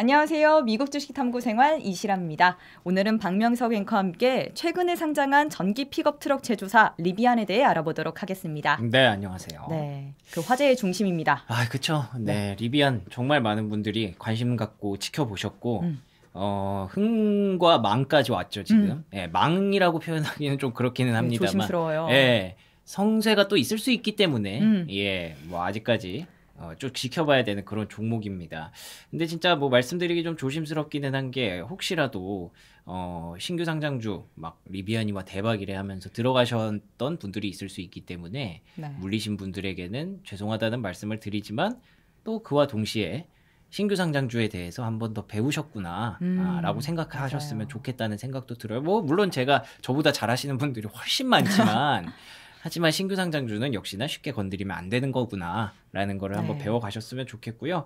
안녕하세요. 미국 주식 탐구 생활 이시라입니다. 오늘은 박명석 앵커와 함께 최근에 상장한 전기 픽업 트럭 제조사 리비안에 대해 알아보도록 하겠습니다. 네, 안녕하세요. 네, 그 화제의 중심입니다. 아, 그렇죠. 네, 리비안 정말 많은 분들이 관심 갖고 지켜보셨고 음. 어, 흥과 망까지 왔죠 지금. 음. 예, 망이라고 표현하기는 좀 그렇기는 네, 합니다만. 네, 조심스러워요. 예, 성쇠가또 있을 수 있기 때문에 음. 예, 뭐 아직까지 어, 쭉 지켜봐야 되는 그런 종목입니다. 근데 진짜 뭐 말씀드리기 좀 조심스럽기는 한 게 혹시라도 어, 신규 상장주 막 리비안이와 대박이래 하면서 들어가셨던 분들이 있을 수 있기 때문에 네. 물리신 분들에게는 죄송하다는 말씀을 드리지만 또 그와 동시에 신규 상장주에 대해서 한 번 더 배우셨구나라고 아, 음, 생각하셨으면 맞아요. 좋겠다는 생각도 들어요. 뭐 물론 제가 저보다 잘하시는 분들이 훨씬 많지만 하지만 신규 상장주는 역시나 쉽게 건드리면 안 되는 거구나라는 거를 네. 한번 배워 가셨으면 좋겠고요.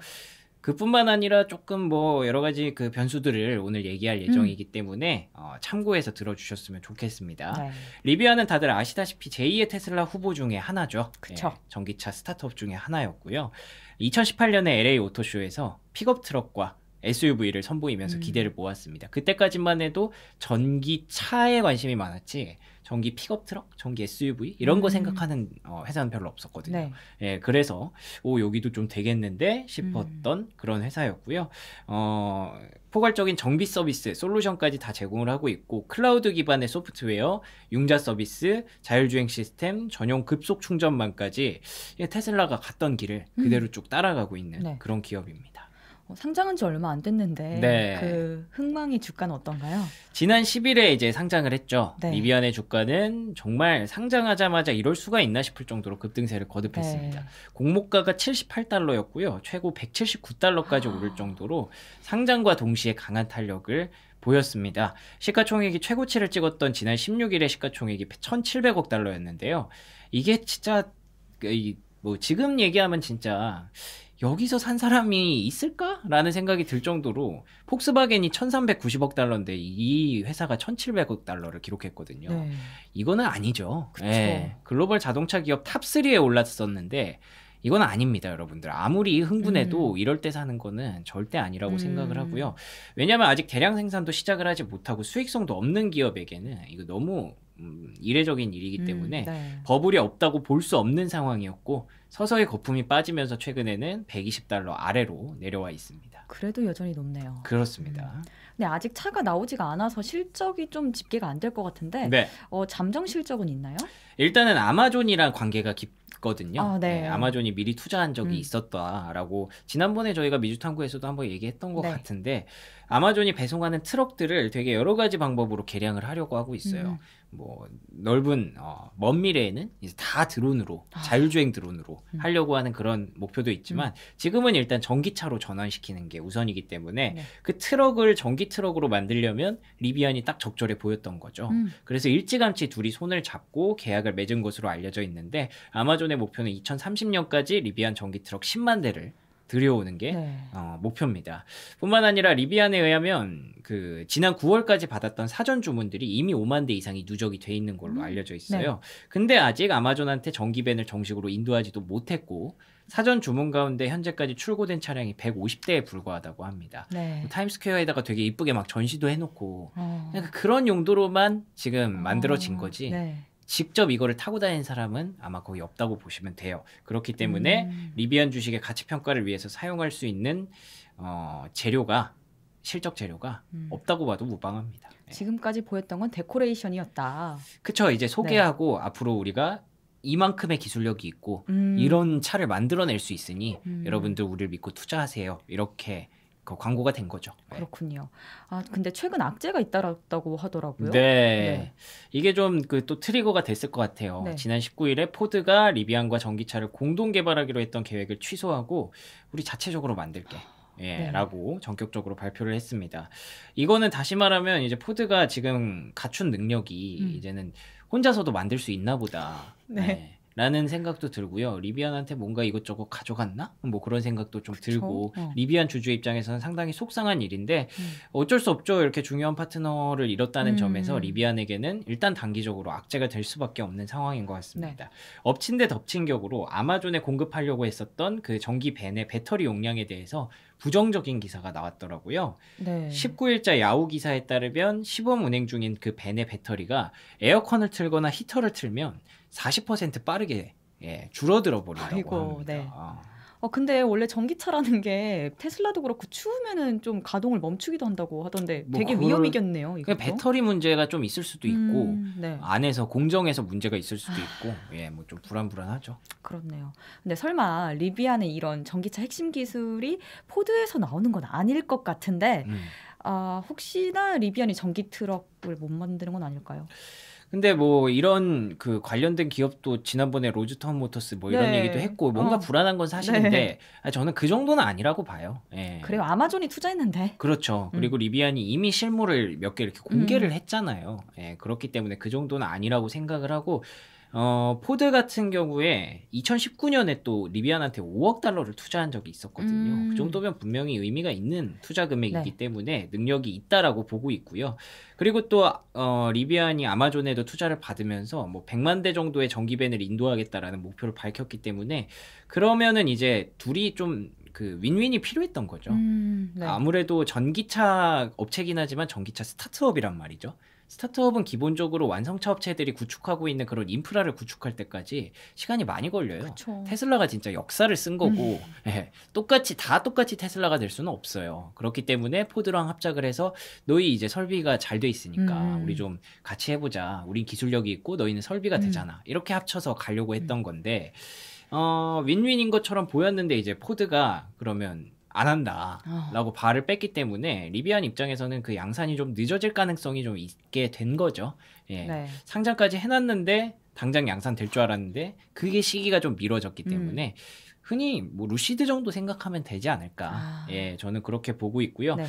그뿐만 아니라 조금 뭐 여러 가지 그 변수들을 오늘 얘기할 음. 예정이기 음. 때문에 어, 참고해서 들어주셨으면 좋겠습니다. 네. 리비아는 다들 아시다시피 제2의 테슬라 후보 중에 하나죠. 그쵸. 예, 전기차 스타트업 중에 하나였고요. 2018년에 LA 오토쇼에서 픽업 트럭과 SUV를 선보이면서 음. 기대를 모았습니다. 그때까지만 해도 전기차에 관심이 많았지 전기 픽업 트럭, 전기 SUV 이런 거 음. 생각하는 어, 회사는 별로 없었거든요. 네. 예, 그래서 오 여기도 좀 되겠는데 싶었던 음. 그런 회사였고요. 어, 포괄적인 정비 서비스, 솔루션까지 다 제공을 하고 있고 클라우드 기반의 소프트웨어, 융자 서비스, 자율주행 시스템, 전용 급속 충전망까지 예, 테슬라가 갔던 길을 그대로 음. 쭉 따라가고 있는 네. 그런 기업입니다. 어, 상장한 지 얼마 안 됐는데 네. 그 흥망의 주가는 어떤가요? 지난 10일에 이제 상장을 했죠. 네. 리비안의 주가는 정말 상장하자마자 이럴 수가 있나 싶을 정도로 급등세를 거듭했습니다. 네. 공모가가 78달러였고요. 최고 179달러까지 아. 오를 정도로 상장과 동시에 강한 탄력을 보였습니다. 시가총액이 최고치를 찍었던 지난 16일의 시가총액이 1,700억 달러였는데요. 이게 진짜 이뭐 지금 얘기하면 진짜 여기서 산 사람이 있을까라는 생각이 들 정도로 폭스바겐이 1,390억 달러인데 이 회사가 1,700억 달러를 기록했거든요. 네. 이거는 아니죠. 예, 글로벌 자동차 기업 탑 3에 올랐었는데 이건 아닙니다, 여러분들. 아무리 흥분해도 음. 이럴 때 사는 거는 절대 아니라고 음. 생각을 하고요. 왜냐하면 아직 대량 생산도 시작을 하지 못하고 수익성도 없는 기업에게는 이거 너무 음, 이례적인 일이기 음, 때문에 음, 네. 버블이 없다고 볼 수 없는 상황이었고 서서히 거품이 빠지면서 최근에는 120달러 아래로 내려와 있습니다. 그래도 여전히 높네요. 그렇습니다. 음. 근데 아직 차가 나오지가 않아서 실적이 좀 집계가 안 될 것 같은데 네. 어, 잠정 실적은 있나요? 일단은 아마존이랑 관계가 깊 거든요. 아, 네. 네, 마존이 미리 투자한 적이 음. 있었다라고 지난번에 저희가 미주탐구에서도 한번 얘기했던 것 네. 같은데 아마존이 배송하는 트럭들을 되게 여러 가지 방법으로 개량을 하려고 하고 있어요. 음. 뭐 넓은 어, 먼 미래에는 이제 다 드론으로 아. 자율주행 드론으로 음. 하려고 하는 그런 목표도 있지만 음. 지금은 일단 전기차로 전환시키는 게 우선이기 때문에 네. 그 트럭을 전기 트럭으로 만들려면 리비안이 딱 적절해 보였던 거죠. 음. 그래서 일찌감치 둘이 손을 잡고 계약을 맺은 것으로 알려져 있는데 아마존의 목표는 2030년까지 리비안 전기 트럭 10만 대를 들여오는 게 네. 어, 목표입니다. 뿐만 아니라 리비안에 의하면 그 지난 9월까지 받았던 사전 주문들이 이미 5만 대 이상이 누적이 돼 있는 걸로 음. 알려져 있어요. 네. 근데 아직 아마존한테 전기밴을 정식으로 인도하지도 못했고 사전 주문 가운데 현재까지 출고된 차량이 150대에 불과하다고 합니다. 네. 타임스퀘어에다가 되게 이쁘게 막 전시도 해놓고 어. 그러니까 그런 용도로만 지금 어. 만들어진 거지. 어. 네. 직접 이거를 타고 다니는 사람은 아마 거의 없다고 보시면 돼요. 그렇기 때문에 음. 리비안 주식의 가치 평가를 위해서 사용할 수 있는 어, 재료가 실적 재료가 음. 없다고 봐도 무방합니다. 네. 지금까지 보였던 건 데코레이션이었다. 그쵸 이제 네. 소개하고 네. 앞으로 우리가 이만큼의 기술력이 있고 음. 이런 차를 만들어낼 수 있으니 음. 여러분들 우리를 믿고 투자하세요. 이렇게 그 광고가 된 거죠. 네. 그렇군요. 아 근데 최근 악재가 있다고 하더라고요. 네, 네. 이게 좀 그 또 트리거가 됐을 것 같아요. 네. 지난 19일에 포드가 리비안과 전기차를 공동 개발하기로 했던 계획을 취소하고 우리 자체적으로 만들게. 예, 네. 라고 전격적으로 발표를 했습니다. 이거는 다시 말하면 이제 포드가 지금 갖춘 능력이 음. 이제는 혼자서도 만들 수 있나 보다. 네. 네. 라는 생각도 들고요. 리비안한테 뭔가 이것저것 가져갔나? 뭐 그런 생각도 좀 그쵸? 들고 어. 리비안 주주 입장에서는 상당히 속상한 일인데 음. 어쩔 수 없죠. 이렇게 중요한 파트너를 잃었다는 음. 점에서 리비안에게는 일단 단기적으로 악재가 될 수밖에 없는 상황인 것 같습니다. 네. 엎친 데 덮친 격으로 아마존에 공급하려고 했었던 그 전기 밴의 배터리 용량에 대해서 부정적인 기사가 나왔더라고요. 네. 19일자 야후 기사에 따르면 시범 운행 중인 그 벤의 배터리가 에어컨을 틀거나 히터를 틀면 40% 빠르게 예, 줄어들어 버리다고 합니다. 네. 어 근데 원래 전기차라는 게 테슬라도 그렇고 추우면은 좀 가동을 멈추기도 한다고 하던데 뭐 되게 뭐 위험이겠네요. 이거 그러니까 배터리 문제가 좀 있을 수도 음, 있고 음, 네. 안에서 공정에서 문제가 있을 수도 아. 있고 예뭐 좀 불안불안하죠. 그렇네요. 근데 설마 리비아는 이런 전기차 핵심 기술이 포드에서 나오는 건 아닐 것 같은데 음. 아 혹시나 리비안이 전기 트럭을 못 만드는 건 아닐까요? 근데 뭐 이런 그 관련된 기업도 지난번에 로즈턴 모터스 뭐 이런 네. 얘기도 했고 뭔가 어. 불안한 건 사실인데 네. 아, 저는 그 정도는 아니라고 봐요. 예. 그래요. 아마존이 투자했는데. 그렇죠. 음. 그리고 리비안이 이미 실물을 몇 개 이렇게 공개를 음. 했잖아요. 예. 그렇기 때문에 그 정도는 아니라고 생각을 하고 어, 포드 같은 경우에 2019년에 또 리비안한테 5억 달러를 투자한 적이 있었거든요. 음. 그 정도면 분명히 의미가 있는 투자 금액이기 네. 때문에 능력이 있다라고 보고 있고요. 그리고 또 어, 리비안이 아마존에도 투자를 받으면서 뭐 100만 대 정도의 전기밴을 인도하겠다라는 목표를 밝혔기 때문에 그러면은 이제 둘이 좀 그 윈윈이 필요했던 거죠. 음, 네. 아무래도 전기차 업체긴 하지만 전기차 스타트업이란 말이죠. 스타트업은 기본적으로 완성차 업체들이 구축하고 있는 그런 인프라를 구축할 때까지 시간이 많이 걸려요. 그쵸. 테슬라가 진짜 역사를 쓴 거고 음. 예, 똑같이 다 똑같이 테슬라가 될 수는 없어요. 그렇기 때문에 포드랑 합작을 해서 너희 이제 설비가 잘 돼 있으니까 음. 우리 좀 같이 해보자. 우린 기술력이 있고 너희는 설비가 음. 되잖아. 이렇게 합쳐서 가려고 했던 음. 건데 어, 윈윈인 것처럼 보였는데 이제 포드가 그러면 안 한다라고 어. 발을 뺐기 때문에 리비안 입장에서는 그 양산이 좀 늦어질 가능성이 좀 있게 된 거죠. 예. 네. 상장까지 해놨는데 당장 양산 될 줄 알았는데 그게 시기가 좀 미뤄졌기 음. 때문에 음. 흔히 뭐 루시드 정도 생각하면 되지 않을까. 아. 예, 저는 그렇게 보고 있고요. 네.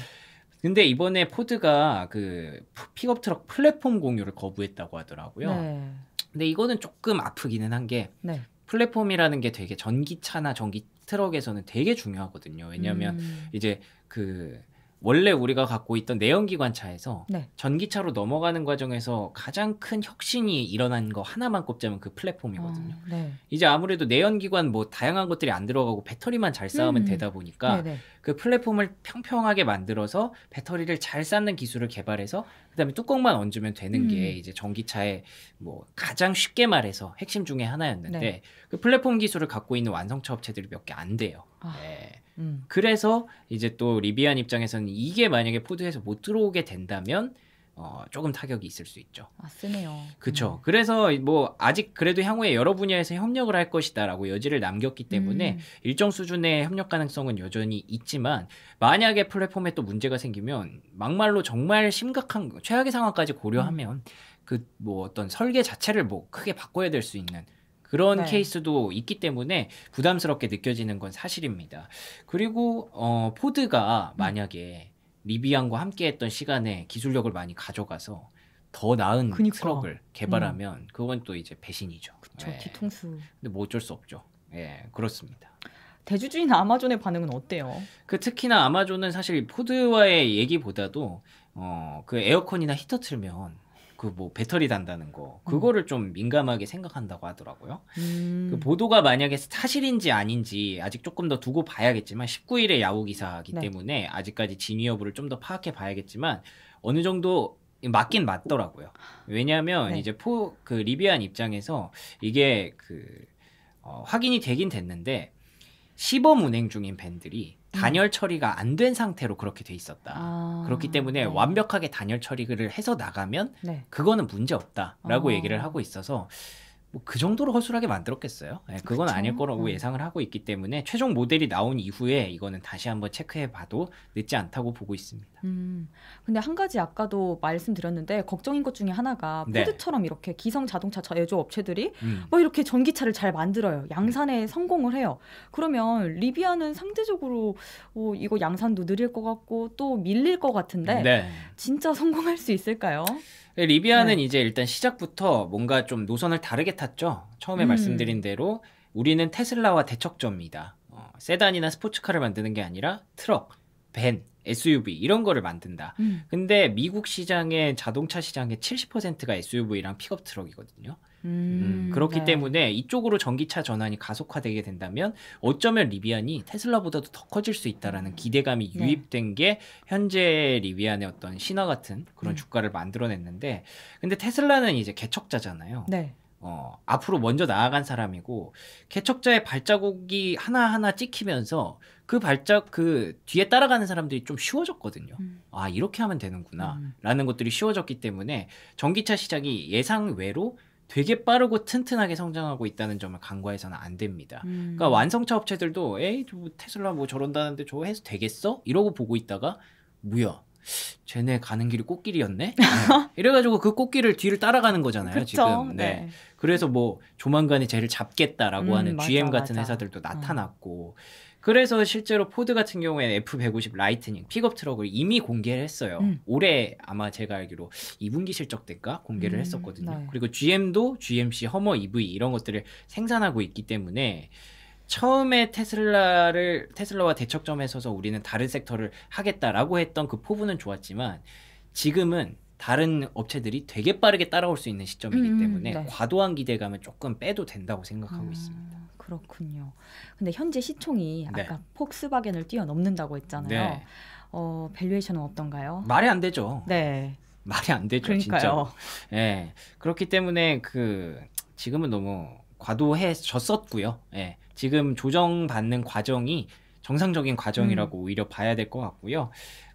근데 이번에 포드가 그 픽업 트럭 플랫폼 공유를 거부했다고 하더라고요. 네. 근데 이거는 조금 아프기는 한게 네. 플랫폼이라는 게 되게 전기차나 전기 차 트럭에서는 되게 중요하거든요. 왜냐하면 음. 이제 그 원래 우리가 갖고 있던 내연기관차에서 네. 전기차로 넘어가는 과정에서 가장 큰 혁신이 일어난 거 하나만 꼽자면 그 플랫폼이거든요. 어, 네. 이제 아무래도 내연기관 뭐 다양한 것들이 안 들어가고 배터리만 잘 쌓으면 음. 되다 보니까 네네. 네. 그 플랫폼을 평평하게 만들어서 배터리를 잘 쌓는 기술을 개발해서 그다음에 뚜껑만 얹으면 되는 음. 게 이제 전기차의 뭐 가장 쉽게 말해서 핵심 중에 하나였는데 네. 그 플랫폼 기술을 갖고 있는 완성차 업체들이 몇 개 안 돼요. 아. 네. 음. 그래서 이제 또 리비안 입장에서는 이게 만약에 포드에서 못 들어오게 된다면 어, 조금 타격이 있을 수 있죠. 아, 쓰네요. 그쵸. 음. 그래서 뭐 아직 그래도 향후에 여러 분야에서 협력을 할 것이다라고 여지를 남겼기 때문에 음. 일정 수준의 협력 가능성은 여전히 있지만 만약에 플랫폼에 또 문제가 생기면 막말로 정말 심각한 최악의 상황까지 고려하면 음. 그뭐 어떤 설계 자체를 뭐 크게 바꿔야 될 수 있는 그런 네. 케이스도 있기 때문에 부담스럽게 느껴지는 건 사실입니다. 그리고 어, 포드가 음. 만약에 리비안과 함께했던 시간에 기술력을 많이 가져가서 더 나은 그니까. 트럭을 개발하면 음. 그건 또 이제 배신이죠. 그쵸, 예. 뒤통수. 근데 뭐 어쩔 수 없죠. 예, 그렇습니다. 대주주인 아마존의 반응은 어때요? 그 특히나 아마존은 사실 포드와의 얘기보다도 어, 그 에어컨이나 히터 틀면 그뭐 배터리 단다는 거 그거를 좀 민감하게 생각한다고 하더라고요. 음. 그 보도가 만약에 사실인지 아닌지 아직 조금 더 두고 봐야겠지만 19일에 야후 기사기 네. 때문에 아직까지 진위 여부를 좀 더 파악해 봐야겠지만 어느 정도 맞긴 맞더라고요. 왜냐하면 네. 이제 포 그 리비안 입장에서 이게 그 어, 확인이 되긴 됐는데 시범 운행 중인 밴들이 단열 처리가 안 된 상태로 그렇게 돼 있었다. 아, 그렇기 때문에 네. 완벽하게 단열 처리를 해서 나가면 네. 그거는 문제 없다라고 아. 얘기를 하고 있어서 뭐그 정도로 허술하게 만들었겠어요. 네, 그건 그쵸? 아닐 거라고 어. 예상을 하고 있기 때문에 최종 모델이 나온 이후에 이거는 다시 한번 체크해봐도 늦지 않다고 보고 있습니다. 음, 근데 한 가지 아까도 말씀드렸는데 걱정인 것 중에 하나가 네. 포드처럼 네. 이렇게 기성 자동차 제조 업체들이 음. 뭐 이렇게 전기차를 잘 만들어요. 음. 양산에 음. 성공을 해요. 그러면 리비아는 상대적으로 어, 이거 양산도 느릴 것 같고 또 밀릴 것 같은데 네. 진짜 성공할 수 있을까요? 리비아는 네. 이제 일단 시작부터 뭔가 좀 노선을 다르게 탔죠. 처음에 음. 말씀드린 대로 우리는 테슬라와 대척점이다. 어, 세단이나 스포츠카를 만드는 게 아니라 트럭, 벤, SUV 이런 거를 만든다. 음. 근데 미국 시장의 자동차 시장의 70%가 SUV랑 픽업 트럭이거든요. 음, 음, 그렇기 네. 때문에 이쪽으로 전기차 전환이 가속화되게 된다면 어쩌면 리비안이 테슬라보다도 더 커질 수 있다라는 기대감이 네. 유입된 게 현재 리비안의 어떤 신화 같은 그런 음. 주가를 만들어냈는데 근데 테슬라는 이제 개척자잖아요. 네. 어, 앞으로 먼저 나아간 사람이고 개척자의 발자국이 하나하나 찍히면서 그 발작 그 뒤에 따라가는 사람들이 좀 쉬워졌거든요. 음. 아 이렇게 하면 되는구나라는 음. 것들이 쉬워졌기 때문에 전기차 시장이 예상 외로 되게 빠르고 튼튼하게 성장하고 있다는 점을 간과해서는 안 됩니다. 음. 그러니까 완성차 업체들도 에이 뭐 테슬라 뭐 저런다는데 저거 해서 되겠어? 이러고 보고 있다가 뭐야 쟤네 가는 길이 꽃길이었네. 네. 이래가지고 그 꽃길을 뒤를 따라가는 거잖아요. 그쵸? 지금. 네. 네. 그래서 뭐 조만간에 쟤를 잡겠다라고 음, 하는 맞아, GM 같은 맞아. 회사들도 어. 나타났고 음. 그래서 실제로 포드 같은 경우에는 F150 라이트닝 픽업 트럭을 이미 공개를 했어요. 음. 올해 아마 제가 알기로 2분기 실적 때가 공개를 음, 했었거든요. 네. 그리고 GM도 GMC 허머 EV 이런 것들을 생산하고 있기 때문에 처음에 테슬라를 테슬라와 대척점에 서서 우리는 다른 섹터를 하겠다라고 했던 그 포부는 좋았지만 지금은 다른 업체들이 되게 빠르게 따라올 수 있는 시점이기 음, 때문에 음, 네. 과도한 기대감은 조금 빼도 된다고 생각하고 음. 있습니다. 그렇군요. 근데 현재 시총이 네. 아까 폭스바겐을 뛰어넘는다고 했잖아요. 네. 어, 밸류에이션은 어떤가요? 말이 안 되죠. 네. 말이 안 되죠, 그러니까요. 진짜 예. 네. 그렇기 때문에 그 지금은 너무 과도해졌었고요. 예. 지금 조정받는 과정이 정상적인 과정이라고 음. 오히려 봐야 될 것 같고요.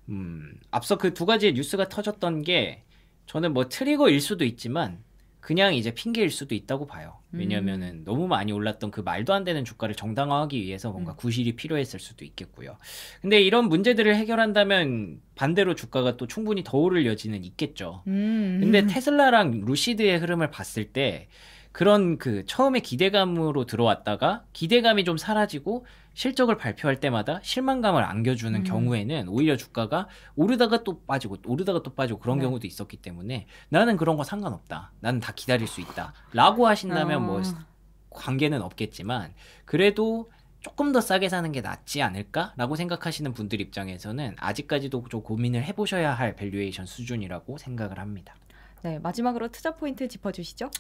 음, 앞서 그 두 가지의 뉴스가 터졌던 게 저는 뭐 트리거일 수도 있지만 그냥 이제 핑계일 수도 있다고 봐요. 왜냐하면은 음. 너무 많이 올랐던 그 말도 안 되는 주가를 정당화하기 위해서 뭔가 음. 구실이 필요했을 수도 있겠고요. 근데 이런 문제들을 해결한다면 반대로 주가가 또 충분히 더 오를 여지는 있겠죠. 음. 근데 테슬라랑 루시드의 흐름을 봤을 때 그런 그 처음에 기대감으로 들어왔다가 기대감이 좀 사라지고 실적을 발표할 때마다 실망감을 안겨주는 음. 경우에는 오히려 주가가 오르다가 또 빠지고 오르다가 또 빠지고 그런 네. 경우도 있었기 때문에 나는 그런 거 상관없다. 나는 다 기다릴 수 있다라고 하신다면 어. 뭐 아. 관계는 없겠지만 그래도 조금 더 싸게 사는 게 낫지 않을까라고 생각하시는 분들 입장에서는 아직까지도 좀 고민을 해보셔야 할 밸류에이션 수준이라고 생각을 합니다. 네, 마지막으로 투자 포인트 짚어주시죠.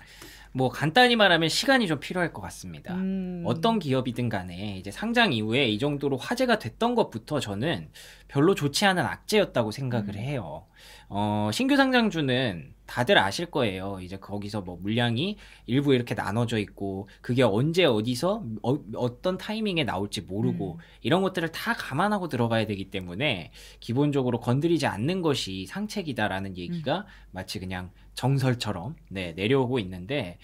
뭐 간단히 말하면 시간이 좀 필요할 것 같습니다. 음... 어떤 기업이든 간에 이제 상장 이후에 이 정도로 화제가 됐던 것부터 저는 별로 좋지 않은 악재였다고 생각을 음. 해요. 어, 신규 상장주는 다들 아실 거예요. 이제 거기서 뭐 물량이 일부 이렇게 나눠져 있고 그게 언제 어디서 어, 떤 타이밍에 나올지 모르고 음. 이런 것들을 다 감안하고 들어가야 되기 때문에 기본적으로 건드리지 않는 것이 상책이다라는 얘기가 음. 마치 그냥 정설처럼 네, 내려오고 있는데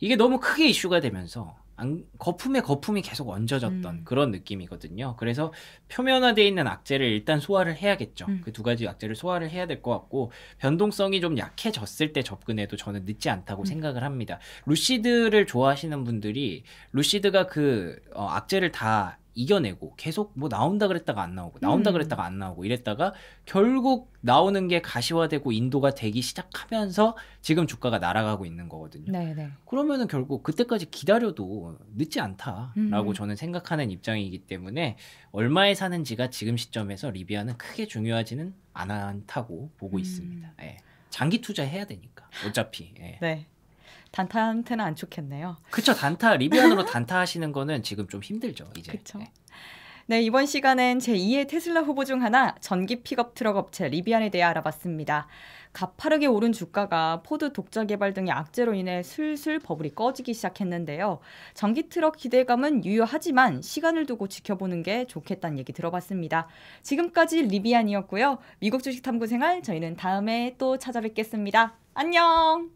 이게 너무 크게 이슈가 되면서 안, 거품에 거품이 계속 얹어졌던 음. 그런 느낌이거든요. 그래서 표면화되어 있는 악재를 일단 소화를 해야겠죠. 음. 그두 가지 악재를 소화를 해야 될 것 같고 변동성이 좀 약해졌을 때 접근해도 저는 늦지 않다고 음. 생각을 합니다. 루시드를 좋아하시는 분들이 루시드가 그 어, 악재를 다 이겨내고 계속 뭐 나온다 그랬다가 안 나오고 나온다 음. 그랬다가 안 나오고 이랬다가 결국 나오는 게 가시화되고 인도가 되기 시작하면서 지금 주가가 날아가고 있는 거거든요. 네네. 네. 그러면은 결국 그때까지 기다려도 늦지 않다라고 음. 저는 생각하는 입장이기 때문에 얼마에 사는지가 지금 시점에서 리비아는 크게 중요하지는 않다고 보고 음. 있습니다. 예. 장기 투자해야 되니까 어차피. 예. 네. 단타한테는 안 좋겠네요. 그쵸 단타 리비안으로 단타 하시는 거는 지금 좀 힘들죠 이제. 그쵸. 네. 네, 이번 시간엔 제2의 테슬라 후보 중 하나 전기 픽업 트럭 업체 리비안에 대해 알아봤습니다. 가파르게 오른 주가가 포드 독자 개발 등의 악재로 인해 슬슬 버블이 꺼지기 시작했는데요. 전기 트럭 기대감은 유효하지만 시간을 두고 지켜보는 게 좋겠다는 얘기 들어봤습니다. 지금까지 리비안이었고요. 미국 주식 탐구 생활 저희는 다음에 또 찾아뵙겠습니다. 안녕.